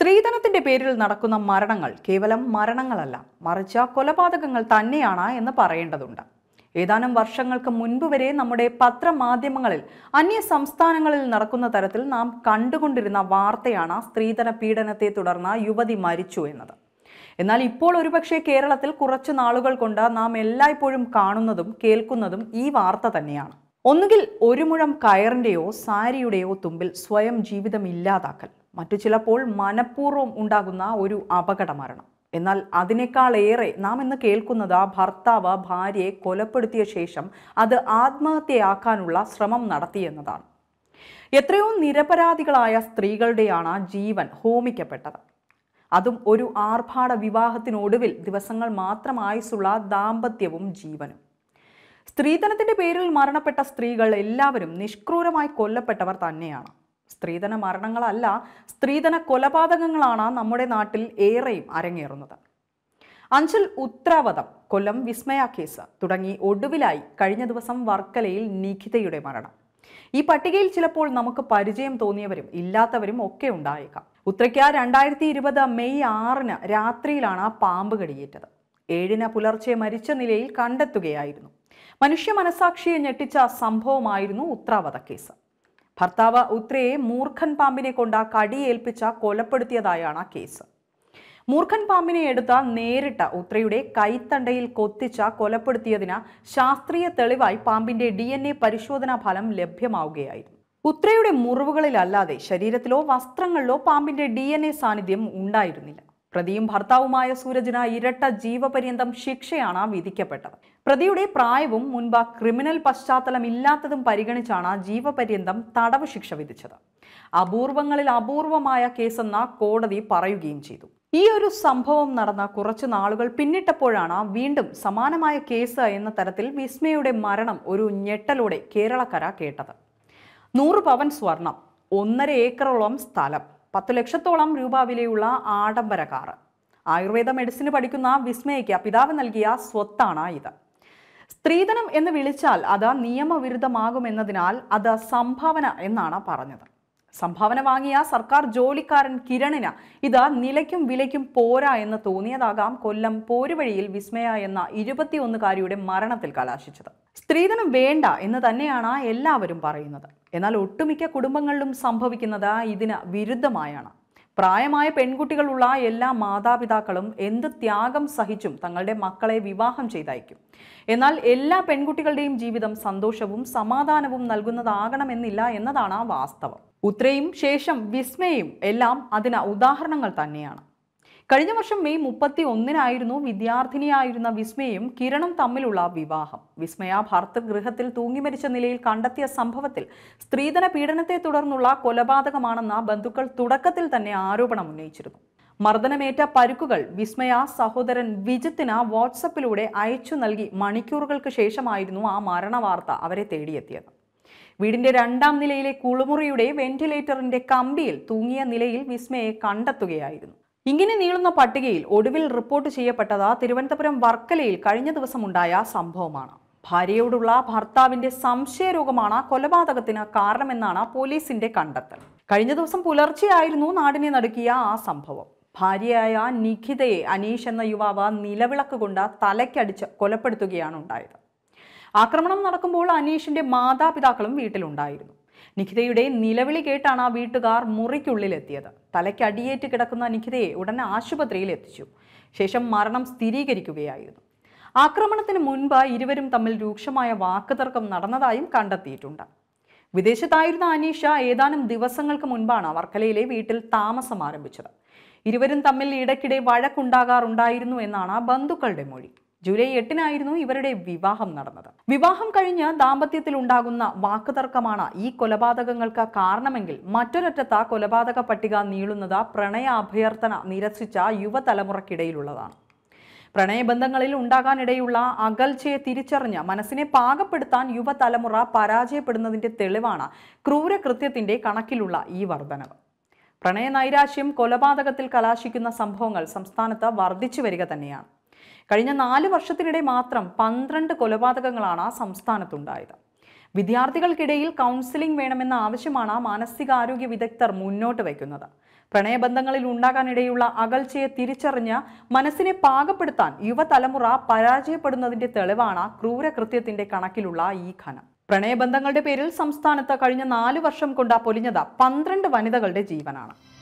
സ്ത്രീധനത്തിന്റെ പേരിൽ നടക്കുന്ന മരണങ്ങൾ കേവലം മരണങ്ങളല്ല മറിച്ച് കൊലപാതകങ്ങൾ തന്നെയാണ് എന്ന് പറയേണ്ടതുണ്ട് ഏതാനും വർഷങ്ങൾക്ക് മുൻപ് വരെ നമ്മുടെ പത്രമാധ്യമങ്ങളിൽ അന്യ സംസ്ഥാനങ്ങളിൽ നടക്കുന്ന തരത്തിൽ നാം കണ്ടുകൊണ്ടിരുന്ന വാർത്തയാണ് സ്ത്രീധന പീഡനത്തെ തുടർന്ന് യുവതി മരിച്ചു എന്നത് എന്നാൽ ഇപ്പോൾ ഒരുപക്ഷെ കേരളത്തിൽ കുറച്ചു നാളുകൾ കൊണ്ട് നാം എല്ലായ്പ്പോഴും കാണുന്നതും കേൾക്കുന്നതും ഈ വാർത്ത തന്നെയാണ് ഒന്നുകിൽ ഒരു മുഴം കയറിൻ്റെയോ സാരിയുടെയോ തുമ്പിൽ സ്വയം ജീവിതം ഇല്ലാതാക്കൽ മറ്റു ചിലപ്പോൾ മനഃപൂർവ്വം ഉണ്ടാകുന്ന ഒരു അപകട മരണം എന്നാൽ അതിനേക്കാളേറെ നാം ഇന്ന് കേൾക്കുന്നത് ആ ഭർത്താവ് ഭാര്യയെ കൊലപ്പെടുത്തിയ ശേഷം അത് ആത്മഹത്യയാക്കാനുള്ള ശ്രമം നടത്തിയെന്നതാണ് എത്രയോ നിരപരാധികളായ സ്ത്രീകളുടെയാണ് ജീവൻ ഹോമിക്കപ്പെട്ടത് അതും ഒരു ആർഭാട വിവാഹത്തിനൊടുവിൽ ദിവസങ്ങൾ മാത്രം ആയുസുള്ള ദാമ്പത്യവും ജീവനും സ്ത്രീധനത്തിൻ്റെ പേരിൽ മരണപ്പെട്ട സ്ത്രീകൾ എല്ലാവരും നിഷ്ക്രൂരമായി കൊല്ലപ്പെട്ടവർ തന്നെയാണ് സ്ത്രീധന മരണങ്ങളല്ല സ്ത്രീധന കൊലപാതകങ്ങളാണ് നമ്മുടെ നാട്ടിൽ ഏറെയും അരങ്ങേറുന്നത് അഞ്ചൽ ഉത്രാവതം കൊല്ലം വിസ്മയ കേസ് തുടങ്ങി ഒടുവിലായി കഴിഞ്ഞ ദിവസം വർക്കലയിൽ നിഖിതയുടെ മരണം ഈ പട്ടികയിൽ ചിലപ്പോൾ നമുക്ക് പരിചയം തോന്നിയവരും ഇല്ലാത്തവരും ഒക്കെ ഉണ്ടായേക്കാം ഉത്രയ്ക്ക രണ്ടായിരത്തി ഇരുപത് മെയ് ആറിന് രാത്രിയിലാണ് ആ പാമ്പ് കടിയേറ്റത് ഏഴിന് പുലർച്ചെ മരിച്ച നിലയിൽ കണ്ടെത്തുകയായിരുന്നു മനുഷ്യ മനസാക്ഷിയെ ഞെട്ടിച്ച സംഭവമായിരുന്നു ഉത്രാവത കേസ് ഭർത്താവ് ഉത്രയെ മൂർഖൻ പാമ്പിനെ കൊണ്ട കടിയേൽപ്പിച്ച കൊലപ്പെടുത്തിയതായാണ് കേസ് മൂർഖൻ പാമ്പിനെ എടുത്ത നേരിട്ട ഉത്രയുടെ കൈത്തണ്ടയിൽ കൊത്തിച്ച കൊലപ്പെടുത്തിയതിന് ശാസ്ത്രീയ തെളിവായി പാമ്പിന്റെ ഡി എൻ എ പരിശോധനാ ഫലം ലഭ്യമാവുകയായിരുന്നു ഉത്രയുടെ മുറിവുകളിലല്ലാതെ ശരീരത്തിലോ വസ്ത്രങ്ങളിലോ പാമ്പിന്റെ ഡി എൻ എ സാന്നിധ്യം ഉണ്ടായിരുന്നില്ല പ്രതിയും ഭർത്താവുമായ സൂരജിന് ഇരട്ട ജീവപര്യന്തം ശിക്ഷയാണ് വിധിക്കപ്പെട്ടത് പ്രതിയുടെ പ്രായവും മുൻപ് ക്രിമിനൽ പശ്ചാത്തലം ഇല്ലാത്തതും പരിഗണിച്ചാണ് ജീവപര്യന്തം തടവ് ശിക്ഷ വിധിച്ചത് അപൂർവങ്ങളിൽ അപൂർവമായ കേസെന്ന കോടതി പറയുകയും ചെയ്തു ഈ ഒരു സംഭവം നടന്ന കുറച്ച് നാളുകൾ പിന്നിട്ടപ്പോഴാണ് വീണ്ടും സമാനമായ കേസ് എന്ന തരത്തിൽ വിസ്മയുടെ മരണം ഒരു ഞെട്ടലോടെ കേരളക്കര കേട്ടത് നൂറ് പവൻ സ്വർണം ഒന്നര ഏക്കറോളം സ്ഥലം പത്തു ലക്ഷത്തോളം രൂപ വിലയുള്ള ആഡംബര കാറ് ആയുർവേദ മെഡിസിന് പഠിക്കുന്ന വിസ്മയയ്ക്ക് പിതാവ് നൽകിയ സ്വത്താണ് ഇത് സ്ത്രീധനം എന്ന് വിളിച്ചാൽ അത് നിയമവിരുദ്ധമാകുമെന്നതിനാൽ അത് സംഭാവന എന്നാണ് പറഞ്ഞത് സംഭാവന വാങ്ങിയ സർക്കാർ ജോലിക്കാരൻ കിരണിന് ഇത് നിലയ്ക്കും വിലയ്ക്കും പോരാ എന്ന് തോന്നിയതാകാം കൊല്ലം പോരുവഴിയിൽ വിസ്മയ എന്ന ഇരുപത്തിയൊന്നുകാരിയുടെ മരണത്തിൽ കലാശിച്ചത് സ്ത്രീധനം വേണ്ട എന്ന് തന്നെയാണ് എല്ലാവരും പറയുന്നത് എന്നാൽ ഒട്ടുമിക്ക കുടുംബങ്ങളിലും സംഭവിക്കുന്നത് ഇതിന് വിരുദ്ധമായാണ് പ്രായമായ പെൺകുട്ടികളുള്ള എല്ലാ മാതാപിതാക്കളും എന്ത് ത്യാഗം സഹിച്ചും തങ്ങളുടെ മക്കളെ വിവാഹം ചെയ്തയക്കും എന്നാൽ എല്ലാ പെൺകുട്ടികളുടെയും ജീവിതം സന്തോഷവും സമാധാനവും നൽകുന്നതാകണമെന്നില്ല എന്നതാണ് ആ വാസ്തവം ഉത്രയും ശേഷം വിസ്മയും എല്ലാം അതിന് ഉദാഹരണങ്ങൾ തന്നെയാണ് കഴിഞ്ഞ വർഷം മെയ് മുപ്പത്തി ഒന്നിനായിരുന്നു വിദ്യാർത്ഥിനിയായിരുന്ന വിസ്മയും കിരണും തമ്മിലുള്ള വിവാഹം വിസ്മയ ഭർത്തൃഗൃഹത്തിൽ തൂങ്ങിമരിച്ച നിലയിൽ കണ്ടെത്തിയ സംഭവത്തിൽ സ്ത്രീധന പീഡനത്തെ തുടർന്നുള്ള കൊലപാതകമാണെന്ന ബന്ധുക്കൾ തുടക്കത്തിൽ തന്നെ ആരോപണം ഉന്നയിച്ചിരുന്നു മർദ്ദനമേറ്റ പരുക്കുകൾ വിസ്മയ സഹോദരൻ വിജിത്തിന് വാട്സപ്പിലൂടെ അയച്ചു നൽകി മണിക്കൂറുകൾക്ക് ശേഷമായിരുന്നു ആ മരണവാർത്ത അവരെ തേടിയെത്തിയത് വീടിന്റെ രണ്ടാം നിലയിലെ കുളിമുറിയുടെ വെന്റിലേറ്ററിന്റെ കമ്പിയിൽ തൂങ്ങിയ നിലയിൽ വിസ്മയെ കണ്ടെത്തുകയായിരുന്നു ഇങ്ങനെ നീളുന്ന പട്ടികയിൽ ഒടുവിൽ റിപ്പോർട്ട് ചെയ്യപ്പെട്ടത് തിരുവനന്തപുരം വർക്കലയിൽ കഴിഞ്ഞ ദിവസമുണ്ടായ സംഭവമാണ് ഭാര്യയോടുള്ള ഭർത്താവിന്റെ സംശയരോഗമാണ് കൊലപാതകത്തിന് കാരണമെന്നാണ് പോലീസിന്റെ കണ്ടെത്തൽ കഴിഞ്ഞ ദിവസം പുലർച്ചെയായിരുന്നു നാടിനെ നടുക്കിയ ആ സംഭവം ഭാര്യയായ നിഖിതയെ അനീഷ് എന്ന യുവാവ് നിലവിളക്ക് കൊണ്ട് തലയ്ക്കടിച്ച് കൊലപ്പെടുത്തുകയാണ് ഉണ്ടായത് ആക്രമണം നടക്കുമ്പോൾ അനീഷിന്റെ മാതാപിതാക്കളും വീട്ടിലുണ്ടായിരുന്നു നിഖിതയുടെ നിലവിളി കേട്ടാണ് ആ വീട്ടുകാർ മുറിക്കുള്ളിലെത്തിയത് അടിയേറ്റ് കിടക്കുന്ന നിഖിതയെ ഉടനെ ആശുപത്രിയിൽ എത്തിച്ചു ശേഷം മരണം സ്ഥിരീകരിക്കുകയായിരുന്നു ആക്രമണത്തിന് മുൻപ് ഇരുവരും തമ്മിൽ രൂക്ഷമായ വാക്കുതർക്കം നടന്നതായും കണ്ടെത്തിയിട്ടുണ്ട് വിദേശത്തായിരുന്ന അനീഷ ഏതാനും ദിവസങ്ങൾക്ക് മുൻപാണ് വർക്കലയിലെ വീട്ടിൽ താമസം ആരംഭിച്ചത് ഇരുവരും തമ്മിൽ ഇടയ്ക്കിടെ വഴക്കുണ്ടാകാറുണ്ടായിരുന്നു എന്നാണ് ബന്ധുക്കളുടെ മൊഴി ജൂലൈ എട്ടിനായിരുന്നു ഇവരുടെ വിവാഹം നടന്നത് വിവാഹം കഴിഞ്ഞ് ദാമ്പത്യത്തിൽ ഉണ്ടാകുന്ന വാക്കുതർക്കമാണ് ഈ കൊലപാതകങ്ങൾക്ക് കാരണമെങ്കിൽ മറ്റൊരറ്റത്ത് കൊലപാതക പട്ടിക നീളുന്നത് പ്രണയ അഭ്യർത്ഥന നിരസിച്ച യുവതലമുറക്കിടയിലുള്ളതാണ് പ്രണയബന്ധങ്ങളിൽ ഉണ്ടാകാനിടയുള്ള അകൽച്ചയെ തിരിച്ചറിഞ്ഞ് മനസ്സിനെ പാകപ്പെടുത്താൻ യുവതലമുറ പരാജയപ്പെടുന്നതിന്റെ തെളിവാണ് ക്രൂരകൃത്യത്തിന്റെ കണക്കിലുള്ള ഈ വർധനവ് പ്രണയ നൈരാശ്യം കൊലപാതകത്തിൽ കലാശിക്കുന്ന സംഭവങ്ങൾ സംസ്ഥാനത്ത് വർദ്ധിച്ചു വരിക തന്നെയാണ് കഴിഞ്ഞ നാല് വർഷത്തിനിടെ മാത്രം പന്ത്രണ്ട് കൊലപാതകങ്ങളാണ് ആ സംസ്ഥാനത്തുണ്ടായത് വിദ്യാർത്ഥികൾക്കിടയിൽ കൗൺസിലിംഗ് വേണമെന്ന ആവശ്യമാണ് മാനസികാരോഗ്യ വിദഗ്ധർ മുന്നോട്ട് വയ്ക്കുന്നത് പ്രണയബന്ധങ്ങളിൽ ഉണ്ടാകാനിടയുള്ള അകൽച്ചയെ തിരിച്ചറിഞ്ഞ് മനസ്സിനെ പാകപ്പെടുത്താൻ യുവതലമുറ പരാജയപ്പെടുന്നതിന്റെ തെളിവാണ് ക്രൂരകൃത്യത്തിന്റെ കണക്കിലുള്ള ഈ ഖനം പ്രണയബന്ധങ്ങളുടെ പേരിൽ സംസ്ഥാനത്ത് കഴിഞ്ഞ നാല് വർഷം കൊണ്ട് പൊലിഞ്ഞത് പന്ത്രണ്ട് വനിതകളുടെ ജീവനാണ്